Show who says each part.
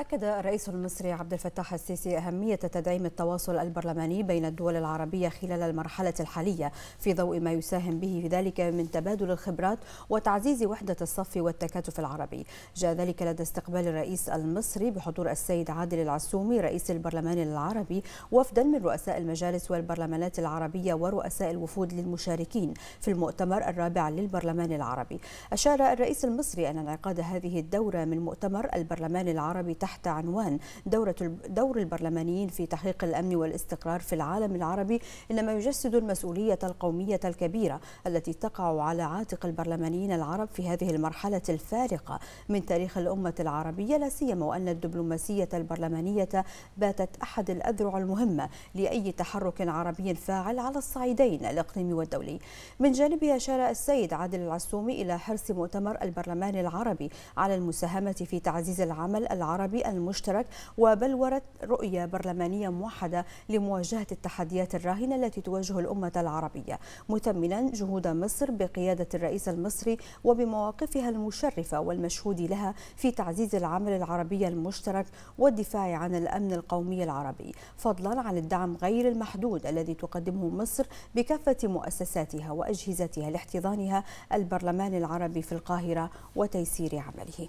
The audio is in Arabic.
Speaker 1: أكد الرئيس المصري عبد الفتاح السيسي أهمية تدعيم التواصل البرلماني بين الدول العربية خلال المرحلة الحالية في ضوء ما يساهم به في ذلك من تبادل الخبرات وتعزيز وحدة الصف والتكاتف العربي جاء ذلك لدى استقبال الرئيس المصري بحضور السيد عادل العسومي رئيس البرلمان العربي وفدا من رؤساء المجالس والبرلمانات العربية ورؤساء الوفود للمشاركين في المؤتمر الرابع للبرلمان العربي أشار الرئيس المصري أن انعقاد هذه الدورة من مؤتمر البرلمان العربي تحت تحت عنوان دورة دور البرلمانيين في تحقيق الأمن والاستقرار في العالم العربي إنما يجسد المسؤولية القومية الكبيرة التي تقع على عاتق البرلمانيين العرب في هذه المرحلة الفارقة من تاريخ الأمة العربية لا سيما وأن الدبلوماسية البرلمانية باتت أحد الأذرع المهمة لأي تحرك عربي فاعل على الصعيدين الإقليمي والدولي من جانبه أشار السيد عادل العسومي إلى حرص مؤتمر البرلمان العربي على المساهمة في تعزيز العمل العربي العربي المشترك وبلورة رؤية برلمانية موحدة لمواجهة التحديات الراهنة التي تواجه الأمة العربية مثمنا جهود مصر بقيادة الرئيس المصري وبمواقفها المشرفة والمشهود لها في تعزيز العمل العربي المشترك والدفاع عن الأمن القومي العربي فضلا عن الدعم غير المحدود الذي تقدمه مصر بكافة مؤسساتها وأجهزتها لاحتضانها البرلمان العربي في القاهرة وتيسير عمله